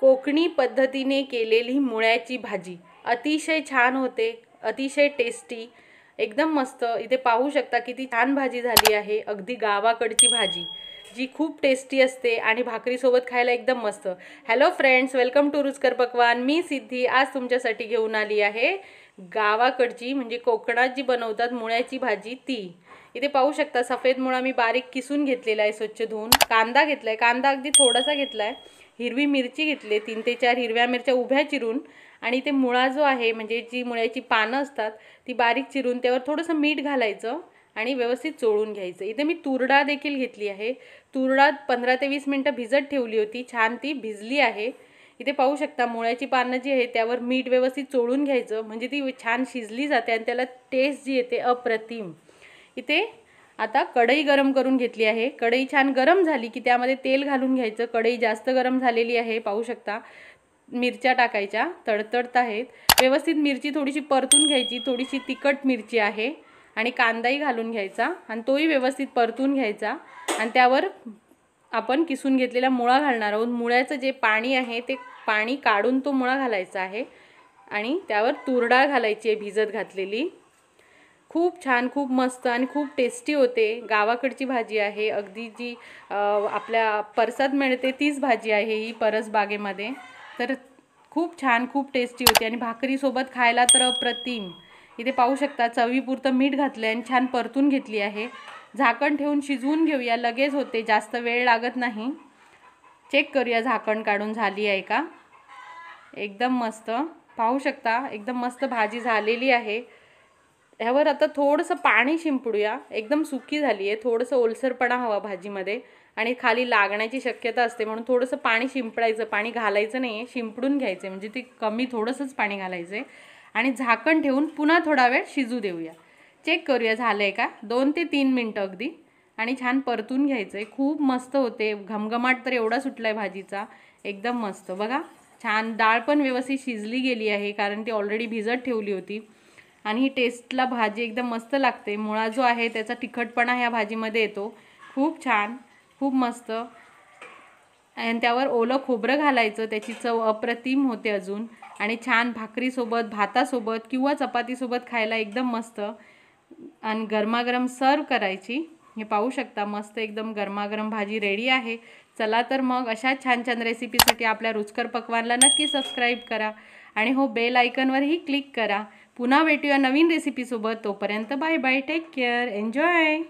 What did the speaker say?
कोकणी पद्धतीने केलेली मुळ्याची भाजी अतिशय छान होते अतिशय टेस्टी एकदम मस्त इथे पाहू शकता किती छान भाजी झाली आहे अगदी गावाकडची भाजी जी खूप टेस्टी असते आणि भाकरीसोबत खायला एकदम मस्त हॅलो फ्रेंड्स वेलकम टू रुचकर पकवान मी सिद्धी आज तुमच्यासाठी घेऊन आली आहे गावाकडची म्हणजे कोकणात जी बनवतात मुळ्याची भाजी ती इथे पाहू शकता सफेद मुळा मी बारीक किसून घेतलेला आहे स्वच्छ धुवून कांदा घेतला आहे कांदा अगदी थोडासा घेतला आहे हिरवी मिरची घेतली तीन ते चार हिरव्या मिरच्या उभ्या चिरून आणि ते मुळा जो आहे म्हणजे जी मुळ्याची पानं असतात ती बारीक चिरून त्यावर थोडंसं मीठ घालायचं आणि व्यवस्थित चोळून घ्यायचं इथे मी तुरडा देखील घेतली आहे तुरडात पंधरा ते वीस मिनटं भिजत ठेवली होती छान ती भिजली आहे इथे पाहू शकता मुळ्याची पानं जी आहे त्यावर मीठ व्यवस्थित चोळून घ्यायचं म्हणजे ती छान शिजली जाते आणि त्याला टेस्ट जी येते अप्रतिम इथे आता कढई गरम करून घेतली आहे कढई छान गरम झाली की त्यामध्ये तेल घालून घ्यायचं कढई जास्त गरम झालेली आहे पाहू शकता मिरच्या टाकायच्या तडतडत आहेत व्यवस्थित मिरची थोडीशी परतून घ्यायची थोडीशी तिखट मिरची आहे आणि कांदाही घालून घ्यायचा आणि तोही व्यवस्थित परतून घ्यायचा आणि त्यावर आपण किसून घेतलेला मुळा घालणार आहोत मुळ्याचं जे पाणी आहे ते पाणी काढून तो मुळा घालायचा आहे आणि त्यावर तुरडाळ घालायची आहे भिजत घातलेली खूप छान खूप मस्त आणि खूप टेस्टी होते गावाकडची भाजी आहे अगदी जी आपल्या परसात मिळते तीच भाजी आहे ही परस बागेमध्ये तर खूप छान खूप टेस्टी होती आणि भाकरीसोबत खायला तर अप्रतिम इथे पाहू शकता चवीपुरतं मीठ घातलं आहे आणि छान परतून घेतली आहे झाकण ठेवून शिजवून घेऊया लगेच होते जास्त वेळ लागत नाही चेक करूया झाकण काढून झाली आहे का एकदम मस्त पाहू शकता एकदम मस्त भाजी झालेली आहे ह्यावर आता थोडंसं पाणी शिंपडूया एकदम सुकी झाली आहे थोडंसं ओलसरपणा हवा भाजीमध्ये आणि खाली लागण्याची शक्यता असते म्हणून थोडंसं पाणी शिंपडायचं पाणी घालायचं नाही आहे शिंपडून घ्यायचं म्हणजे ते कमी थोडंसंच पाणी घालायचं आहे आणि झाकण ठेवून पुन्हा थोडा वेळ शिजू देऊया चेक करूया झालं आहे का दोन ते तीन मिनटं अगदी आणि छान परतून घ्यायचं आहे खूप मस्त होते घमघमाट तर एवढा सुटला आहे भाजीचा एकदम मस्त बघा छान डाळ पण व्यवस्थित शिजली गेली आहे कारण ती ऑलरेडी भिजत ठेवली होती आणि ही टेस्टला भाजी एकदम मस्त लागते मुळा जो आहे त्याचा तिखटपणा ह्या भाजीमध्ये येतो खूप छान खूप मस्त आणि त्यावर ओलं खोबरं घालायचं त्याची चव अप्रतिम होते अजून आणि छान भाकरीसोबत भातासोबत किंवा चपातीसोबत खायला एकदम मस्त आणि गरमागरम सर्व करायची हे पाहू शकता मस्त एकदम गरमागरम भाजी रेडी आहे चला तर मग अशा छान छान रेसिपीसाठी आपल्या रुचकर पकवानला नक्की सबस्क्राईब करा आणि हो बेल आयकनवरही क्लिक करा पुन्हा भेटूया नवीन रेसिपीसोबत तोपर्यंत bye bye take care enjoy